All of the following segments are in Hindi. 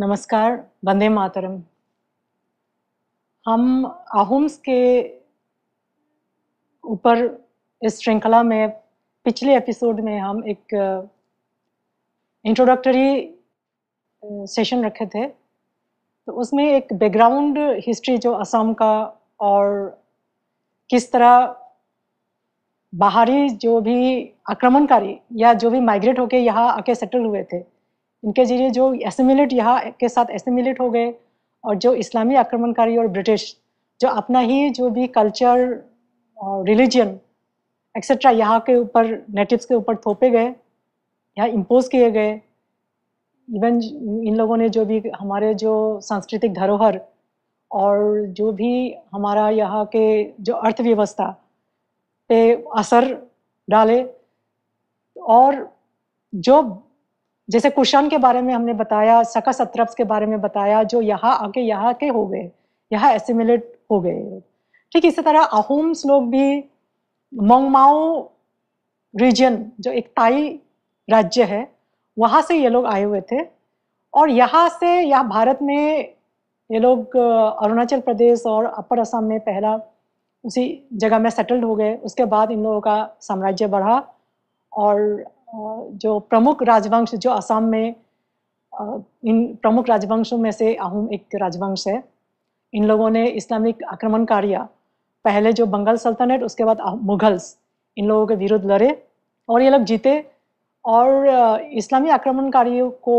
नमस्कार वंदे मातरम हम आहुम्स के ऊपर इस श्रृंखला में पिछले एपिसोड में हम एक इंट्रोडक्टरी सेशन रखे थे तो उसमें एक बैकग्राउंड हिस्ट्री जो असम का और किस तरह बाहरी जो भी आक्रमणकारी या जो भी माइग्रेट होके यहाँ आके सेटल हुए थे इनके जरिए जो एसिमिलेट यहाँ के साथ एसिमिलेट हो गए और जो इस्लामी आक्रमणकारी और ब्रिटिश जो अपना ही जो भी कल्चर और रिलीजन एक्सेट्रा यहाँ के ऊपर नेटिव्स के ऊपर थोपे गए यहाँ इम्पोज किए गए इवन इन लोगों ने जो भी हमारे जो सांस्कृतिक धरोहर और जो भी हमारा यहाँ के जो अर्थव्यवस्था पे असर डाले और जो जैसे कुशन के बारे में हमने बताया सका सत्रप्स के बारे में बताया जो यहाँ आके यहाँ के हो गए यहाँ एसिमिलेट हो गए ठीक इसी तरह अहोम्स लोग भी मोंगमाओ रीजन जो एक ताई राज्य है वहाँ से ये लोग आए हुए थे और यहाँ से यहाँ भारत में ये लोग अरुणाचल प्रदेश और अपर असम में पहला उसी जगह में सेटल्ड हो गए उसके बाद इन लोगों का साम्राज्य बढ़ा और जो प्रमुख राजवंश जो असम में इन प्रमुख राजवंशों में से अहम एक राजवंश है इन लोगों ने इस्लामिक आक्रमण पहले जो बंगाल सल्तनत उसके बाद मुगल्स इन लोगों के विरुद्ध लड़े और ये लोग जीते और इस्लामी आक्रमणकारियों को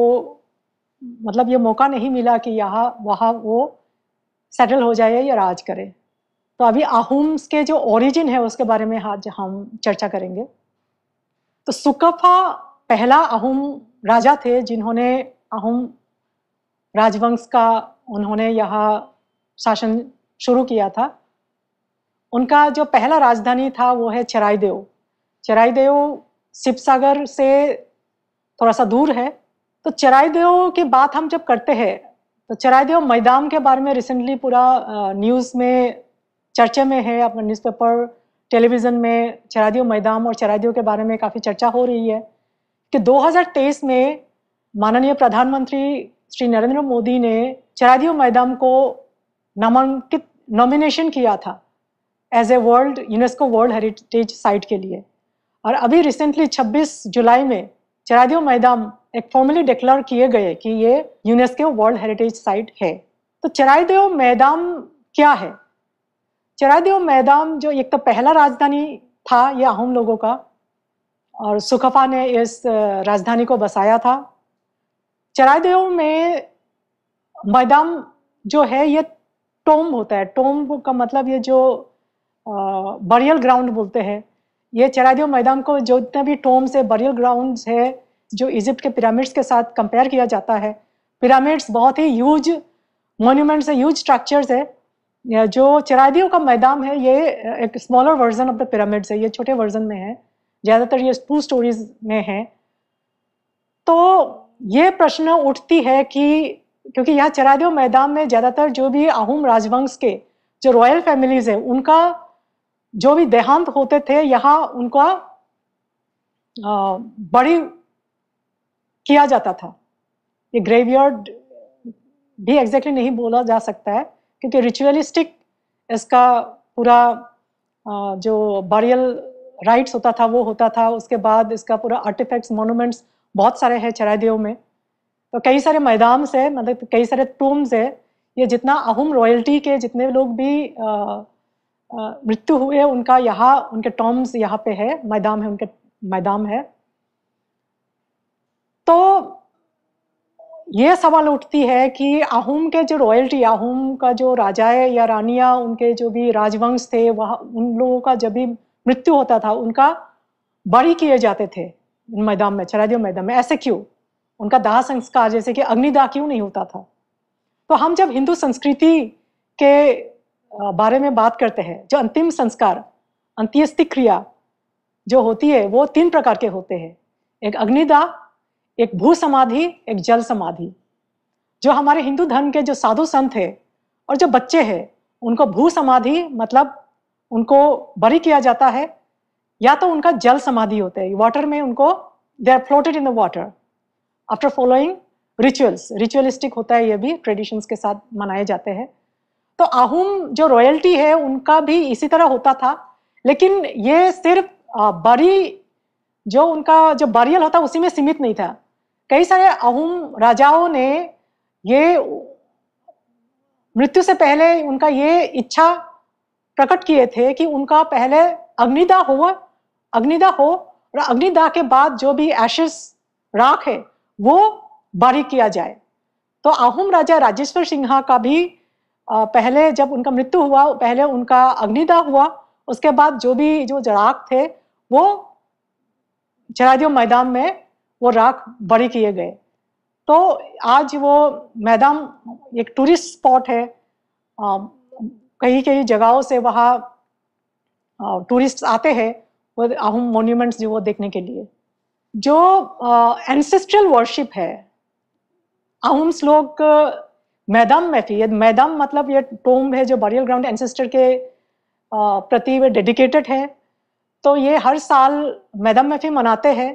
मतलब ये मौका नहीं मिला कि यहाँ वहाँ वो सेटल हो जाए या राज करे तो अभी आहूम्स के जो ओरिजिन है उसके बारे में आज हम चर्चा करेंगे तो सुकफा पहला अहुम राजा थे जिन्होंने अहुम राजवंश का उन्होंने यह शासन शुरू किया था उनका जो पहला राजधानी था वो है चराईदेव चराईदेव शिव सागर से थोड़ा सा दूर है तो चराईदेव की बात हम जब करते हैं तो चराईदेव मैदान के बारे में रिसेंटली पूरा न्यूज़ में चर्चे में है अपना न्यूज़पेपर टेलीविज़न में चरादियों मैदान और चरादियों के बारे में काफ़ी चर्चा हो रही है कि 2023 में माननीय प्रधानमंत्री श्री नरेंद्र मोदी ने चरादियों मैदान को नामांकित नॉमिनेशन किया था as a world UNESCO world heritage site के लिए और अभी रिसेंटली 26 जुलाई में चरादियो मैदान एक फॉर्मली डिक्लेयर किए गए कि ये यूनेस्को वर्ल्ड हेरिटेज साइट है तो चरादियों मैदान क्या है चरादेव मैदान जो एक तो पहला राजधानी था यह अहम लोगों का और सुखफा ने इस राजधानी को बसाया था चरादेव में मैदान जो है ये टोम्ब होता है टोम्ब का मतलब ये जो बरियल ग्राउंड बोलते हैं ये चरादेव मैदान को जो जितने भी टोम्स है बरियल ग्राउंड है जो इजिप्ट के पिरामिड्स के साथ कंपेयर किया जाता है पिरामिड्स बहुत ही ह्यूज मोन्यूमेंट्स है ह्यूज स्ट्रक्चर्स है जो चरादियों का मैदान है ये एक smaller version of the pyramids है ये छोटे वर्जन में है ज़्यादातर ये टू स्टोरीज में है तो ये प्रश्न उठती है कि क्योंकि यहाँ चराइदियो मैदान में ज़्यादातर जो भी आहूम राजवंश के जो रॉयल फैमिलीज है उनका जो भी देहांत होते थे यहाँ उनका बड़ी किया जाता था ये ग्रेवयार्ड भी एग्जैक्टली exactly नहीं बोला जा सकता है क्योंकि रिचुअलिस्टिक इसका पूरा जो बारियल राइट्स होता था वो होता था उसके बाद इसका पूरा आर्टिफैक्ट्स मोनूमेंट्स बहुत सारे हैं चरादेव में तो कई सारे मैदान है मतलब कई सारे टूम्स है ये जितना अहम रॉयल्टी के जितने लोग भी मृत्यु हुए उनका यहाँ उनके टॉम्स यहाँ पे है मैदान है उनके मैदान है तो ये सवाल उठती है कि आहोम के जो रॉयल्टी आहोम का जो राजा है या रानियाँ उनके जो भी राजवंश थे वह उन लोगों का जब भी मृत्यु होता था उनका बड़ी किए जाते थे मैदान में चरादियों मैदान में ऐसे क्यों उनका दाह संस्कार जैसे कि अग्निदाह क्यों नहीं होता था तो हम जब हिंदू संस्कृति के बारे में बात करते हैं जो अंतिम संस्कार अंत्येष्टि क्रिया जो होती है वो तीन प्रकार के होते हैं एक अग्निदाह एक भू समाधि एक जल समाधि जो हमारे हिंदू धर्म के जो साधु संत है और जो बच्चे हैं उनको भू समाधि मतलब उनको बरी किया जाता है या तो उनका जल समाधि होते हैं वाटर में उनको they are floated in the water after following rituals ritualistic होता है ये भी ट्रेडिशंस के साथ मनाए जाते हैं तो आहूम जो रॉयल्टी है उनका भी इसी तरह होता था लेकिन ये सिर्फ बरी जो उनका जो बरियल होता उसी में सीमित नहीं था कई सारे अहुम राजाओं ने ये मृत्यु से पहले उनका ये इच्छा प्रकट किए थे कि उनका पहले अग्निदा हो अग्निदा हो और अग्निदाह के बाद जो भी एशेस राख है वो बारी किया जाए तो आहूम राजा राजेश्वर सिंहा का भी पहले जब उनका मृत्यु हुआ पहले उनका अग्निदाह हुआ उसके बाद जो भी जो जराख थे वो चरादियों मैदान में वो राख बड़े किए गए तो आज वो मैदान एक टूरिस्ट स्पॉट है कई कई जगहों से वहाँ टूरिस्ट आते हैं वो अहम मोन्यूमेंट्स जो वो देखने के लिए जो एंसेस्ट्रल वर्शिप है आहम्स लोग मैदान में थी मैदान मतलब ये टोम्ब है जो बरियल ग्राउंड एंसेस्टर के प्रति वे डेडिकेटेड है तो ये हर साल मैदम महफी मनाते हैं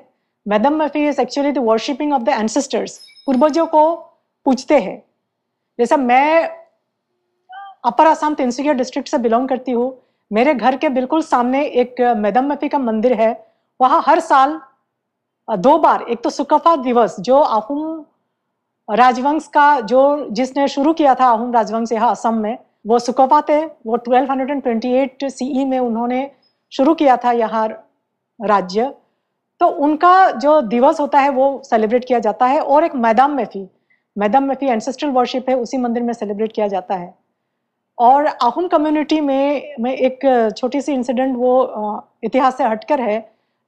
Medam Mephi is actually the worshipping of the ancestors पूर्वजों को पूछते हैं जैसा मैं अपर आसाम तिनसुकिया डिस्ट्रिक्ट से बिलोंग करती हूँ मेरे घर के बिल्कुल सामने एक मैडम मफी का मंदिर है वहाँ हर साल दो बार एक तो सुकफा दिवस जो आहुम राजवंश का जो जिसने शुरू किया था आहुम राजवंश यहाँ असम में वो सुकफा थे वो 1228 सीई e में उन्होंने शुरू किया था यहाँ राज्य तो उनका जो दिवस होता है वो सेलिब्रेट किया जाता है और एक मैदम मेफी मैदम मेफी एंसेस्ट्रल वर्शिप है उसी मंदिर में सेलिब्रेट किया जाता है और आहुन कम्युनिटी में मैं एक छोटी सी इंसिडेंट वो इतिहास से हटकर है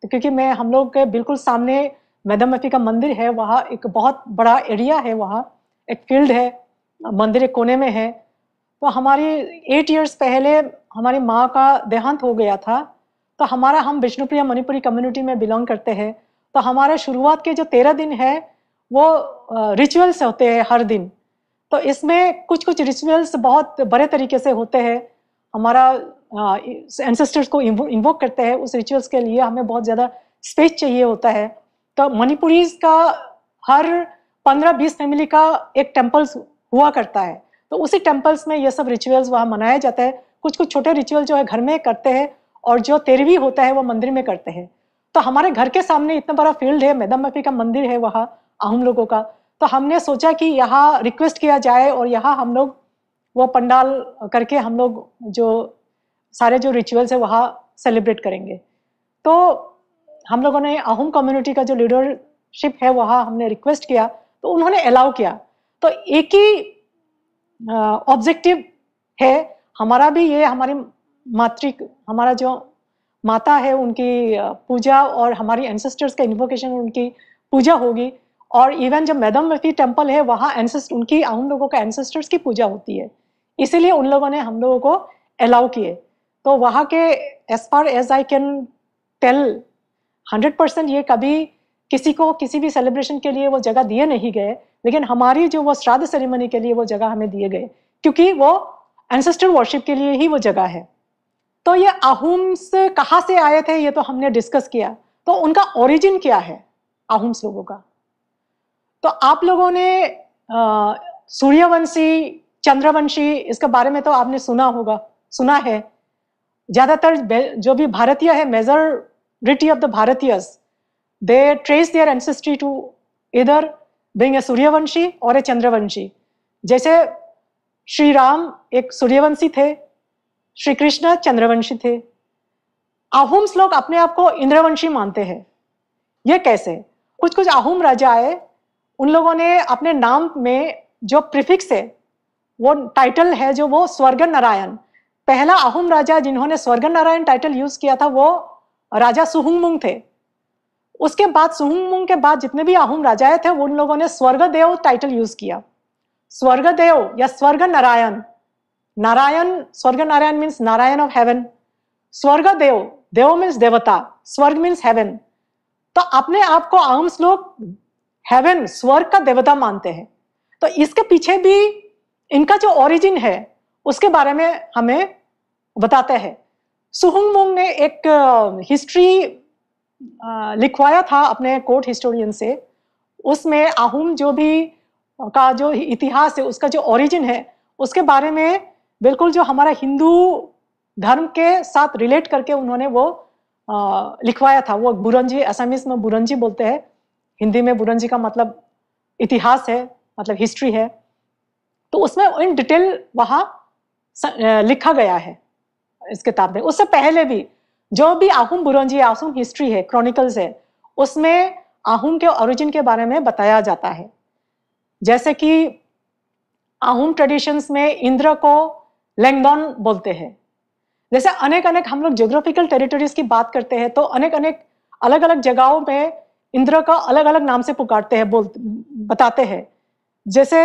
तो क्योंकि मैं हम लोग के बिल्कुल सामने मैदम मफी का मंदिर है वहाँ एक बहुत बड़ा एरिया है वहाँ एक फील्ड है मंदिर एक कोने में है तो हमारी एट इयर्स पहले हमारी माँ का देहांत हो गया था तो हमारा हम विष्णुप्रिया मणिपुरी कम्युनिटी में बिलोंग करते हैं तो हमारा शुरुआत के जो तेरह दिन है वो रिचुअल्स होते हैं हर दिन तो इसमें कुछ कुछ रिचुअल्स बहुत बड़े तरीके से होते हैं हमारा एंसेस्टर्स को इन्वोक करते हैं उस रिचुअल्स के लिए हमें बहुत ज़्यादा स्पेस चाहिए होता है तो मणिपुरीज का हर पंद्रह बीस फैमिली का एक टेम्पल्स हुआ करता है तो उसी टेम्पल्स में ये सब रिचुअल्स वहाँ मनाया जाता है कुछ कुछ छोटे रिचुअल जो है घर में करते हैं और जो तेरवी होता है वो मंदिर में करते हैं तो हमारे घर के सामने इतना बड़ा फील्ड है मैदम मफी का मंदिर है वहाँ अहम लोगों का तो हमने सोचा कि यहाँ रिक्वेस्ट किया जाए और यहाँ हम लोग वो पंडाल करके हम लोग जो सारे जो रिचुअल्स है वहाँ सेलिब्रेट करेंगे तो हम लोगों ने आहम कम्युनिटी का जो लीडरशिप है वहाँ हमने रिक्वेस्ट किया तो उन्होंने अलाउ किया तो एक ही ऑब्जेक्टिव है हमारा भी ये हमारी मातृ हमारा जो माता है उनकी पूजा और हमारी एंसेस्टर्स का इन्वोकेशन उनकी पूजा होगी और इवन जब मैदम वफी टेम्पल है वहाँ एंसेस्ट उनकी हम लोगों का एंसेस्टर्स की पूजा होती है इसीलिए उन लोगों ने हम लोगों को अलाउ किए तो वहाँ के as far as I can tell hundred percent ये कभी किसी को किसी भी सेलिब्रेशन के लिए वो जगह दिए नहीं गए लेकिन हमारी जो वो श्राद्ध सेरेमनी के लिए वो जगह हमें दिए गए क्योंकि वो एंसेस्टर वर्शिप के लिए ही वो जगह है तो ये अहुम्स कहाँ से आए थे ये तो हमने डिस्कस किया तो उनका ओरिजिन क्या है अहुम्स लोगों का तो आप लोगों ने सूर्यवंशी चंद्रवंशी इसके बारे में तो आपने सुना होगा सुना है ज़्यादातर जो भी भारतीय है मेजर रिटी ऑफ द भारतीय they trace their ancestry to इधर बिंग ए सूर्यवंशी और ए चंद्रवंशी जैसे श्री राम एक सूर्यवंशी थे श्री कृष्ण चंद्रवंशी थे आहुम्स लोग अपने आप को इंद्रवंशी मानते हैं यह कैसे कुछ कुछ आहुम राजा आए उन लोगों ने अपने नाम में जो प्रिफिक्स है वो टाइटल है जो वो स्वर्ग नारायण पहला आहुम राजा जिन्होंने स्वर्ग नारायण टाइटल यूज किया था वो राजा सुहुंगमुंग थे उसके बाद सुहुंगमुंग के बाद जितने भी आहुम राजाए थे उन लोगों ने स्वर्गदेव टाइटल यूज किया स्वर्गदेव या स्वर्ग Narayan Narayan Swarga Narayan means Narayan of heaven Swarga Deo Dev means देवता स्वर्ग मीन्स हेवन तो अपने आप को आर्म्स लोग हेवन स्वर्ग का देवता मानते हैं तो इसके पीछे भी इनका जो ओरिजिन है उसके बारे में हमें बताते हैं सुहुंग मुंग ने एक हिस्ट्री लिखवाया था अपने कोर्ट हिस्टोरियन से उसमें आहुम जो भी का जो इतिहास है उसका जो ओरिजिन है उसके बारे में बिल्कुल जो हमारा हिंदू धर्म के साथ रिलेट करके उन्होंने वो आ, लिखवाया था वो बुरंजी असामिस में बुरंजी बोलते हैं हिंदी में बुरंजी का मतलब इतिहास है मतलब हिस्ट्री है तो उसमें इन डिटेल वहाँ लिखा गया है इस किताब में उससे पहले भी जो भी आहूम बुरंजी आहूम हिस्ट्री है क्रॉनिकल्स है उसमें आहूम के ओरिजिन के बारे में बताया जाता है जैसे कि आहूम ट्रेडिशंस में इंद्र को लैंगडॉन बोलते हैं जैसे अनेक अनेक हम लोग जोग्राफिकल टेरिटरीज की बात करते हैं तो अनेक अनेक अलग अलग जगहों पे इंद्र का अलग अलग नाम से पुकारते हैं बोल बताते हैं जैसे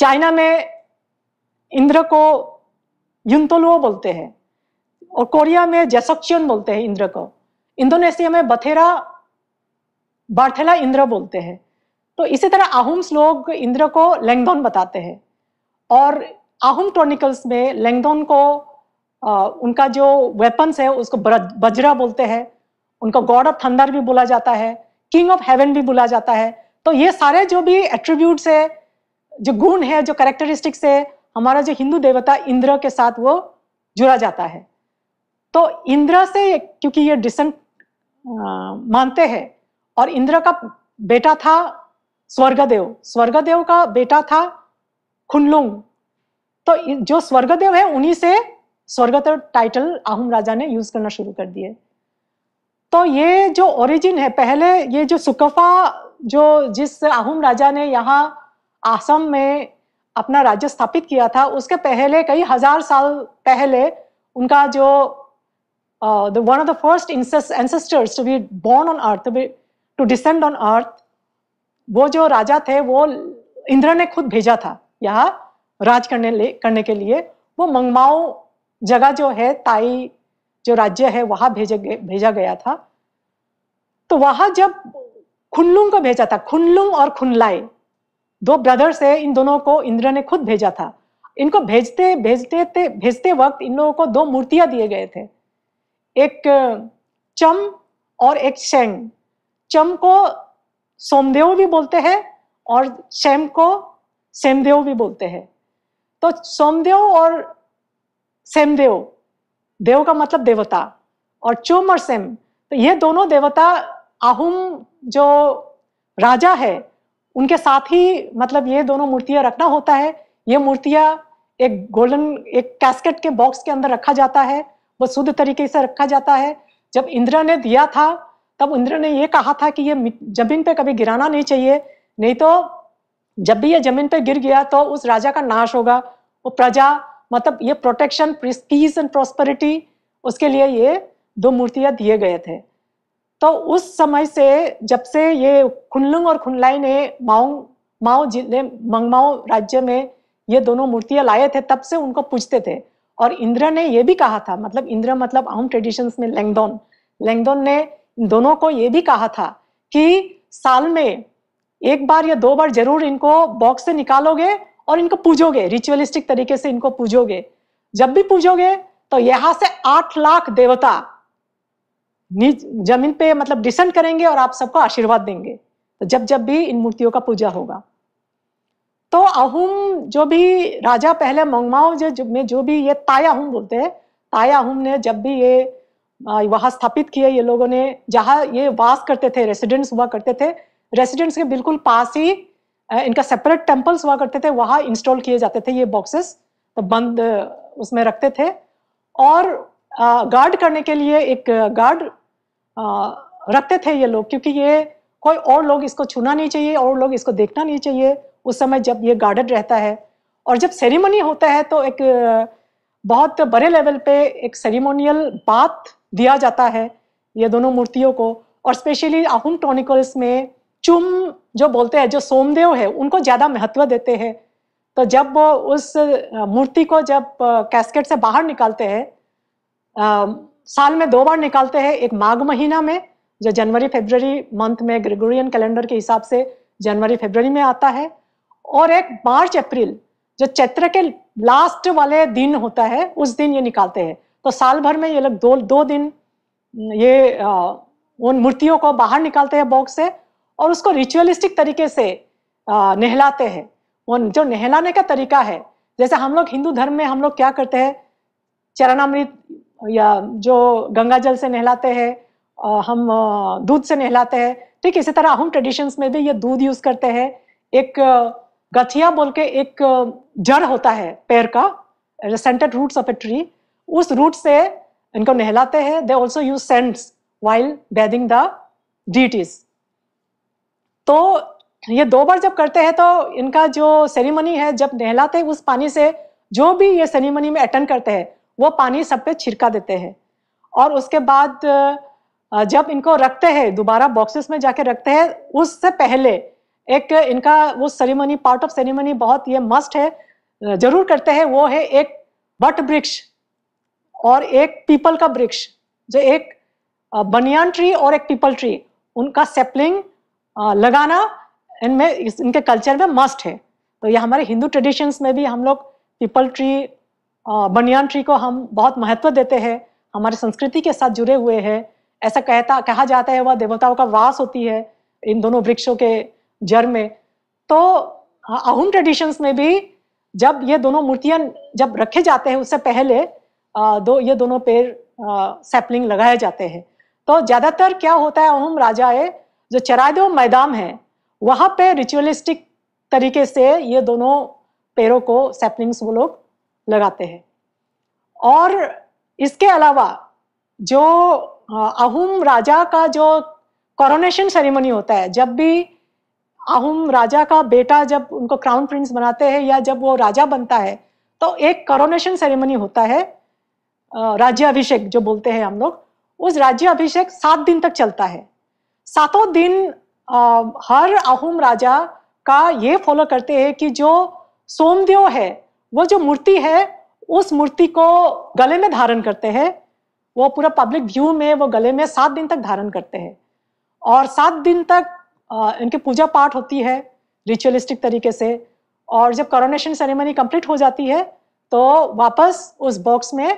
चाइना में इंद्र को युनतोलुओ बोलते हैं और कोरिया में जैसक्शन बोलते हैं इंद्र को इंडोनेशिया में बथेरा बार्थेला इंद्र बोलते हैं तो इसी तरह आहुम्स लोग इंद्र को लेंगडॉन बताते हैं और आहुम क्रॉनिकल्स में लेंगदोन को आ, उनका जो वेपन्स है उसको बजरा बोलते हैं उनको गॉड ऑफ थंडर भी बोला जाता है किंग ऑफ हेवन भी बोला जाता है तो ये सारे जो भी एट्रीब्यूट्स है जो गुण है जो करेक्टरिस्टिक्स है हमारा जो हिंदू देवता इंद्र के साथ वो जुड़ा जाता है तो इंद्र से क्योंकि ये डिसेंट मानते हैं और इंद्र का बेटा था स्वर्गदेव स्वर्गदेव का बेटा था खुनलुंग तो जो स्वर्गदेव है उन्हीं से स्वर्गत टाइटल आहुम राजा ने यूज करना शुरू कर दिए तो ये जो ओरिजिन है पहले ये जो सुकफा जो जिस आहुम राजा ने यहाँ आसम में अपना राज्य स्थापित किया था उसके पहले कई हजार साल पहले उनका जो one of the first ancestors to be born on earth to descend on earth वो जो राजा थे वो इंद्र ने खुद भेजा था यहाँ राज करने ले करने के लिए वो मंगमाओ जगह जो है ताई जो राज्य है वहां भेजे भेजा गया था तो वहां जब खुनलुंग को भेजा था खुनलुंग और खुनलाई दो ब्रदर्स है इन दोनों को इंद्र ने खुद भेजा था इनको भेजते भेजते थे भेजते वक्त इन लोगों को दो मूर्तियां दिए गए थे एक चम और एक शैंग चम को सोमदेव भी बोलते हैं और शैम को सेमदेव भी बोलते हैं तो सोमदेव और सेमदेव देव का मतलब देवता और चुम और सेम तो ये दोनों देवता आहुम जो राजा है उनके साथ ही मतलब ये दोनों मूर्तियां रखना होता है ये मूर्तियां एक गोल्डन एक कैस्केट के बॉक्स के अंदर रखा जाता है वो शुद्ध तरीके से रखा जाता है जब इंद्र ने दिया था तब इंद्र ने ये कहा था कि ये जमीन पे कभी गिराना नहीं चाहिए नहीं तो जब भी ये जमीन पे गिर गया तो उस राजा का नाश होगा वो प्रजा मतलब ये प्रोटेक्शन पीस एंड प्रोस्पेरिटी उसके लिए ये दो मूर्तियां दिए गए थे तो उस समय से जब से ये खुनलुंग और खुनलाई ने माओ माओ जिले मंगमाओ राज्य में ये दोनों मूर्तियां लाए थे तब से उनको पूछते थे और इंद्र ने ये भी कहा था मतलब इंद्र मतलब आम ट्रेडिशन में लेंगदोन लेंगदोन ने दोनों को ये भी कहा था कि साल में एक बार या दो बार जरूर इनको बॉक्स से निकालोगे और इनको पूजोगे रिचुअलिस्टिक तरीके से इनको पूजोगे जब भी पूजोगे तो यहां से आठ लाख देवता जमीन पे मतलब डिसेंड करेंगे और आप सबको आशीर्वाद देंगे तो जब जब भी इन मूर्तियों का पूजा होगा तो अहुम जो भी राजा पहले मंगमाओ जो, में जो भी ये तायाहुम बोलते हैं तायाहुम ने जब भी ये वहां स्थापित किए ये लोगों ने जहां ये वास करते थे रेसिडेंट्स हुआ करते थे रेसिडेंट्स के बिल्कुल पास ही इनका सेपरेट टेम्पल्स हुआ करते थे वहाँ इंस्टॉल किए जाते थे ये बॉक्सेस तो बंद उसमें रखते थे और गार्ड करने के लिए एक गार्ड रखते थे ये लोग क्योंकि ये कोई और लोग इसको छूना नहीं चाहिए और लोग इसको देखना नहीं चाहिए उस समय जब ये गार्डेड रहता है और जब सेरेमनी होता है तो एक बहुत बड़े लेवल पे एक सेरेमोनियल बात दिया जाता है ये दोनों मूर्तियों को और स्पेशली आहुम टोनिकल्स में चुम जो बोलते हैं जो सोमदेव है उनको ज़्यादा महत्व देते हैं तो जब वो उस मूर्ति को जब कैस्केट से बाहर निकालते हैं साल में दो बार निकालते हैं एक माघ महीना में जो जनवरी फेबररी मंथ में ग्रेगोरियन कैलेंडर के हिसाब से जनवरी फेबररी में आता है और एक मार्च अप्रैल जो चैत्र के लास्ट वाले दिन होता है उस दिन ये निकालते हैं तो साल भर में ये लोग दो दो दिन ये उन मूर्तियों को बाहर निकालते हैं बॉक्स से और उसको रिचुअलिस्टिक तरीके से नहलाते हैं वो जो नहलाने का तरीका है जैसे हम लोग हिंदू धर्म में हम लोग क्या करते हैं चरणामृत या जो गंगा जल से नहलाते हैं हम दूध से नहलाते हैं ठीक इसी तरह अहम ट्रेडिशंस में भी ये दूध यूज करते हैं एक गथिया बोल के एक जड़ होता है पैर का scented roots of a tree उस रूट से इनको नहलाते हैं they also use scents while bathing the is तो ये दो बार जब करते हैं तो इनका जो सेरेमनी है जब नहलाते हैं उस पानी से जो भी ये सेरेमनी में अटेंड करते हैं वो पानी सब पे छिड़का देते हैं और उसके बाद जब इनको रखते हैं दोबारा बॉक्सेस में जाके रखते हैं उससे पहले एक इनका वो सेरेमनी पार्ट ऑफ सेरेमनी बहुत ये मस्ट है जरूर करते हैं वो है एक वट वृक्ष और एक पीपल का वृक्ष जो एक बनियान ट्री और एक पीपल ट्री उनका सेप्लिंग लगाना इनमें इनके कल्चर में मस्ट है तो ये हमारे हिंदू ट्रेडिशंस में भी हम लोग पीपल ट्री बनियान ट्री को हम बहुत महत्व देते हैं हमारे संस्कृति के साथ जुड़े हुए हैं ऐसा कहता कहा जाता है वह देवताओं का वास होती है इन दोनों वृक्षों के जर में तो अहूम ट्रेडिशंस में भी जब ये दोनों मूर्तियां जब रखे जाते हैं उससे पहले दो ये दोनों पेड़ सैपलिंग लगाए जाते हैं तो ज़्यादातर क्या होता है अहूम राजाए जो चरादो मैदान है वहाँ पे रिचुअलिस्टिक तरीके से ये दोनों पेड़ों को सैपलिंग्स वो लोग लगाते हैं और इसके अलावा जो अहूम राजा का जो कॉरोनेशन सेरेमनी होता है जब भी अहोम राजा का बेटा जब उनको क्राउन प्रिंस बनाते हैं या जब वो राजा बनता है तो एक कॉरोनेशन सेरेमनी होता है राज्य अभिषेक जो बोलते हैं हम लोग उस राज्य अभिषेक सात दिन तक चलता है सातों दिन हर अहोम राजा का ये फॉलो करते हैं कि जो सोमदेव है वो जो मूर्ति है उस मूर्ति को गले में धारण करते हैं वो पूरा पब्लिक व्यू में वो गले में सात दिन तक धारण करते हैं और सात दिन तक इनकी पूजा पाठ होती है रिचुअलिस्टिक तरीके से और जब करोनेशन सेरेमनी कंप्लीट हो जाती है तो वापस उस बॉक्स में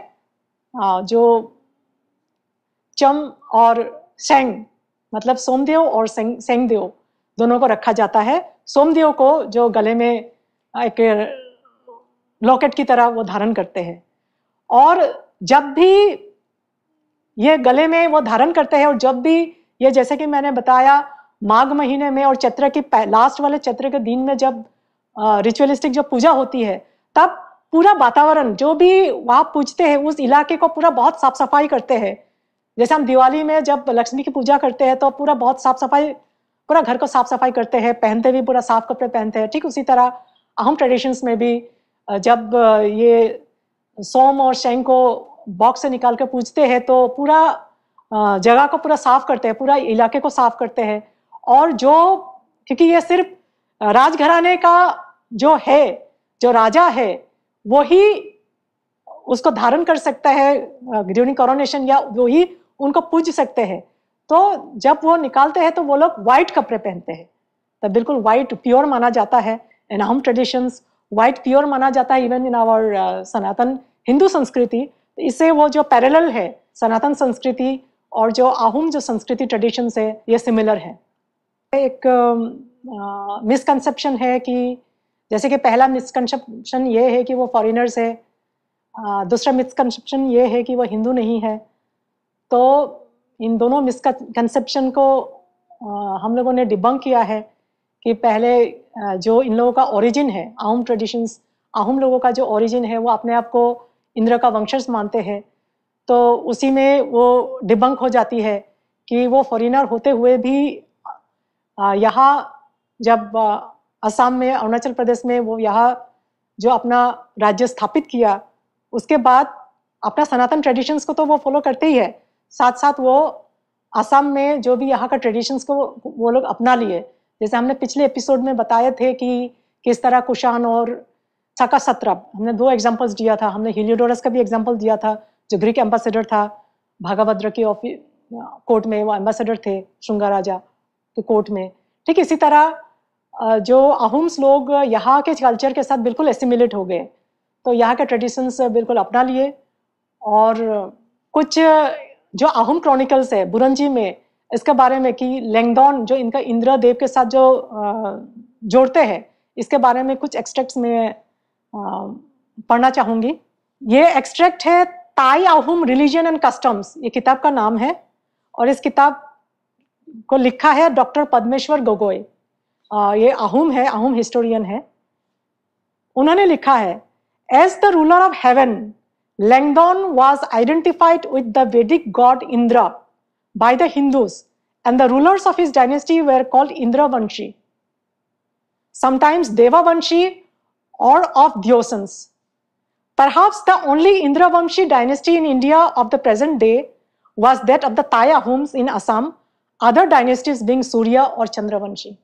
जो चम और सेंग मतलब सोमदेव और सेंगदेव दोनों को रखा जाता है सोमदेव को जो गले में एक लॉकेट की तरह वो धारण करते हैं और जब भी ये गले में वो धारण करते हैं और जब भी ये जैसे कि मैंने बताया माघ महीने में और चैत्र की लास्ट वाले चैत्र के दिन में जब रिचुअलिस्टिक जो पूजा होती है तब पूरा वातावरण जो भी वहाँ पूजते हैं उस इलाके को पूरा बहुत साफ सफाई करते हैं जैसे हम दिवाली में जब लक्ष्मी की पूजा करते हैं तो पूरा बहुत साफ सफाई पूरा घर को साफ सफाई करते हैं पहनते भी पूरा साफ कपड़े पहनते हैं ठीक उसी तरह अहम ट्रेडिशंस में भी जब ये सोम और शैंग को बॉक्स से निकाल कर पूजते हैं तो पूरा जगह को पूरा साफ करते हैं पूरा इलाके को साफ करते हैं और जो क्योंकि ये सिर्फ राजघराने का जो है जो राजा है वही उसको धारण कर सकता है ड्यूरिंग कॉरोनेशन या वही उनको पूज सकते हैं तो जब वो निकालते हैं तो वो लोग वाइट कपड़े पहनते हैं तो बिल्कुल वाइट प्योर माना जाता है इन हम ट्रेडिशंस वाइट प्योर माना जाता है even in our Sanatan Hindu संस्कृति तो इससे वो जो पैरेलल है सनातन संस्कृति और जो आहुम जो संस्कृति ट्रेडिशन है ये सिमिलर है एक मिसकंसेप्शन um, uh, है कि जैसे कि पहला मिसकंसेप्शन ये है कि वो फॉरेनर्स है uh, दूसरा मिसकंसेप्शन ये है कि वो हिंदू नहीं है तो इन दोनों मिसकनसेप्शन को हम लोगों ने डिबंक किया है कि पहले जो इन लोगों का ओरिजिन है आहम ट्रेडिशंस आहम लोगों का जो ओरिजिन है वो अपने आप को इंद्र का वंशज मानते हैं तो उसी में वो डिबंक हो जाती है कि वो फॉरेनर होते हुए भी यहाँ जब असम में अरुणाचल प्रदेश में वो यहाँ जो अपना राज्य स्थापित किया उसके बाद अपना सनातन ट्रेडिशंस को तो वो फॉलो करते ही है साथ साथ वो असम में जो भी यहाँ का ट्रेडिशंस को वो लोग अपना लिए जैसे हमने पिछले एपिसोड में बताए थे कि किस तरह कुशान और सका सत्रप हमने दो एग्जाम्पल्स दिया था हमने हिलियोडोरस का भी एग्जाम्पल दिया था जो ग्रीक एम्बेसडर था भागाभद्र के ऑफिस कोर्ट में वो एम्बेसडर थे श्रृंगा राजा के कोर्ट में ठीक इसी तरह जो अहम्स लोग यहाँ के कल्चर के साथ बिल्कुल एसिमिलेट हो गए तो यहाँ के ट्रेडिशंस बिल्कुल अपना लिए और कुछ जो आहुम क्रॉनिकल्स है बुरंजी में इसके बारे में कि लेंगडोन जो इनका इंदिरा देव के साथ जो जोड़ते हैं इसके बारे में कुछ एक्सट्रैक्ट्स में पढ़ना चाहूँगी ये एक्सट्रैक्ट है ताई आहुम रिलीजन एंड कस्टम्स ये किताब का नाम है और इस किताब को लिखा है डॉक्टर पद्मेश्वर गोगोई ये आहुम है आहुम हिस्टोरियन है उन्होंने लिखा है as the ruler of heaven Langdon was identified with the Vedic god Indra by the Hindus, and the rulers of his dynasty were called Indravanshi. Sometimes Devavanshi or of Dyosans. Perhaps the only Indravamshi dynasty in India of the present day was that of the Taya homes in Assam, other dynasties being Surya और चंद्रवंशी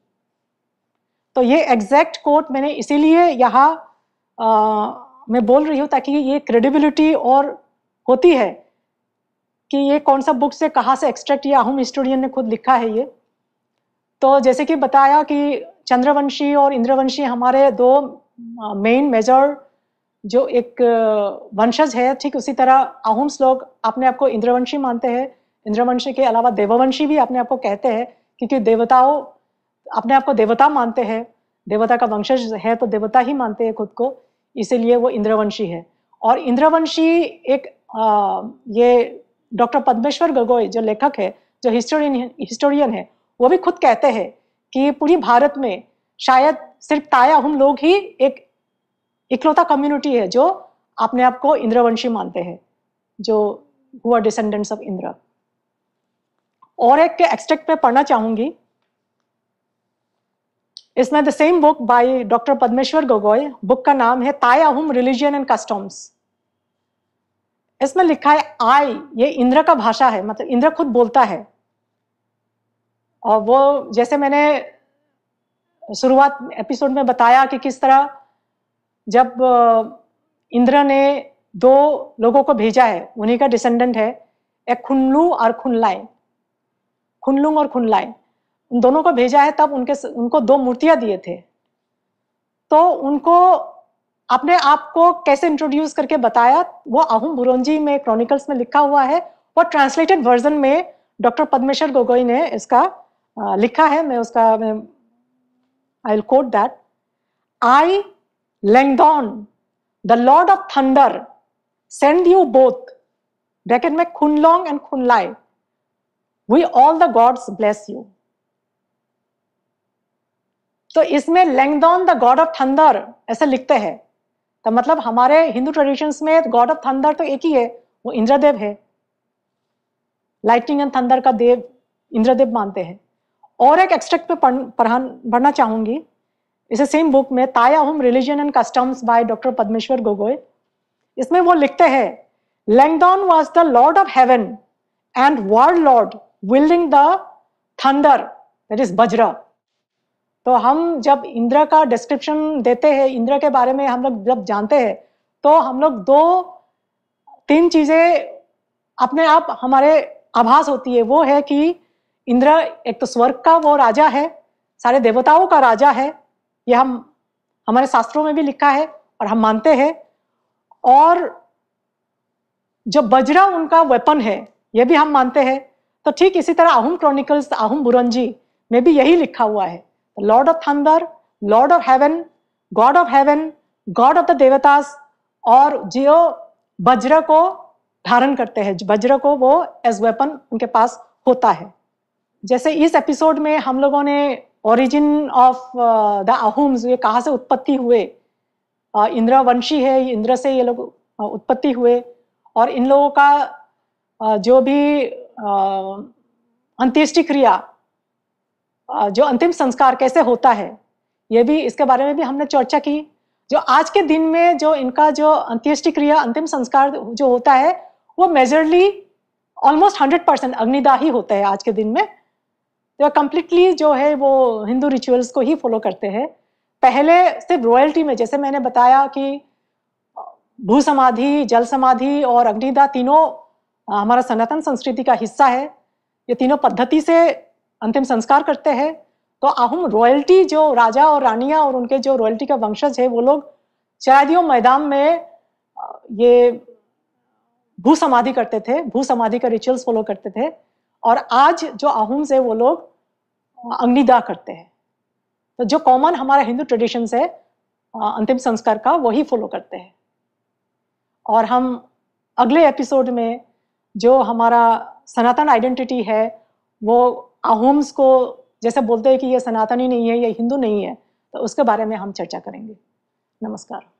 So, ये exact quote मैंने इसीलिए यहाँ मैं बोल रही हूँ ताकि ये क्रेडिबिलिटी और होती है कि ये कौन सा बुक से कहाँ से एक्सट्रैक्ट या आहूम हिस्टोरियन ने खुद लिखा है ये तो जैसे कि बताया कि चंद्रवंशी और इंद्रवंशी हमारे दो मेन मेजर जो एक वंशज है ठीक उसी तरह अहोम लोग अपने आपको इंद्रवंशी मानते हैं इंद्रवंशी के अलावा देववंशी भी अपने आपको कहते हैं क्योंकि देवताओं अपने आपको देवता मानते हैं देवता का वंशज है तो देवता ही मानते हैं खुद को इसीलिए वो इंद्रवंशी है और इंद्रवंशी एक आ, ये डॉक्टर पद्मेश्वर गगोई जो लेखक है जो हिस्टोरियन हिस्टोरियन है वो भी खुद कहते हैं कि पूरी भारत में शायद सिर्फ ताया हम लोग ही एक इकलौता कम्युनिटी है जो अपने आप को इंद्रवंशी मानते हैं जो हुआ डिसेंडेंट्स ऑफ इंद्र और एक एक्सट्रैक्ट में पढ़ना चाहूंगी इसमें the same book by doctor Padmeshwar Gogoi book का नाम है ताय हुम रिलीजियन एंड कस्टम्स इसमें लिखा है आई ये इंद्र का भाषा है मतलब इंद्र खुद बोलता है और वो जैसे मैंने शुरुआत एपिसोड में बताया कि किस तरह जब इंद्र ने दो लोगों को भेजा है उन्हीं का डिसेंडेंट है एक खुनलू और खुनलाई खुनलुंग और खुनलाई दोनों को भेजा है तब उनके उनको दो मूर्तियां दिए थे तो उनको अपने आप को कैसे इंट्रोड्यूस करके बताया वो अहम बुरोंजी में क्रॉनिकल्स में लिखा हुआ है और ट्रांसलेटेड वर्जन में डॉक्टर पद्मेश्वर गोगोई ने इसका लिखा है मैं उसका I quote that I Langdon the lord of thunder send you both bracket में Khunlung and Khunlai we all the gods bless you तो इसमें Langdon the god of thunder ऐसे लिखते हैं तो मतलब हमारे हिंदू ट्रेडिशंस में गॉड ऑफ थंडर तो एक ही है वो इंद्रदेव है लाइटिंग एंड थंडर का देव इंद्रदेव मानते हैं और एक एक्सट्रैक्ट पे पढ़ना चाहूंगी इसे सेम बुक में Tai Ahom religion and customs by doctor Padmeshwar Gogoi इसमें वो लिखते हैं Langdon was the lord of heaven and world lord wielding the thunder that is Bajra तो हम जब इंद्र का डिस्क्रिप्शन देते हैं इंद्र के बारे में हम लोग जब जानते हैं तो हम लोग दो तीन चीज़ें अपने आप हमारे आभास होती है वो है कि इंद्र एक तो स्वर्ग का वो राजा है सारे देवताओं का राजा है यह हम हमारे शास्त्रों में भी लिखा है और हम मानते हैं और जो बजरा उनका वेपन है यह भी हम मानते हैं तो ठीक इसी तरह आहुम क्रॉनिकल्स आहुम बुरंजी में भी यही लिखा हुआ है the Lord of Thunder, Lord of Heaven, God of Heaven, god of the देवतास और जियो वज्र को धारण करते हैं वज्र को वो एज वेपन उनके पास होता है जैसे इस एपिसोड में हम लोगों ने ओरिजिन ऑफ द अहोम्स ये कहाँ से उत्पत्ति हुए इंद्रवंशी है इंद्र से ये लोग उत्पत्ति हुए और इन लोगों का जो भी अंत्येष्टि क्रिया जो अंतिम संस्कार कैसे होता है ये भी इसके बारे में भी हमने चर्चा की जो आज के दिन में जो इनका जो अंत्येष्टि क्रिया अंतिम संस्कार जो होता है वो मेजरली ऑलमोस्ट हंड्रेड परसेंट अग्निदा ही होता है आज के दिन में तो कम्प्लीटली जो है वो हिंदू रिचुअल्स को ही फॉलो करते हैं पहले सिर्फ रॉयल्टी में जैसे मैंने बताया कि भू समाधि जल समाधि और अग्निदा तीनों हमारा सनातन संस्कृति का हिस्सा है ये तीनों पद्धति से अंतिम संस्कार करते हैं तो अहम रॉयल्टी जो राजा और रानिया और उनके जो रॉयल्टी का वंशज है वो लोग शायदियों मैदान में ये भू समाधि करते थे भू समाधि का रिचुअल्स फॉलो करते थे और आज जो आहूम्स है वो लोग अग्निदा करते हैं तो जो कॉमन हमारा हिंदू ट्रेडिशन है अंतिम संस्कार का वही फॉलो करते हैं और हम अगले एपिसोड में जो हमारा सनातन आइडेंटिटी है वो अहोम्स को जैसे बोलते हैं कि ये सनातनी नहीं है ये हिंदू नहीं है तो उसके बारे में हम चर्चा करेंगे नमस्कार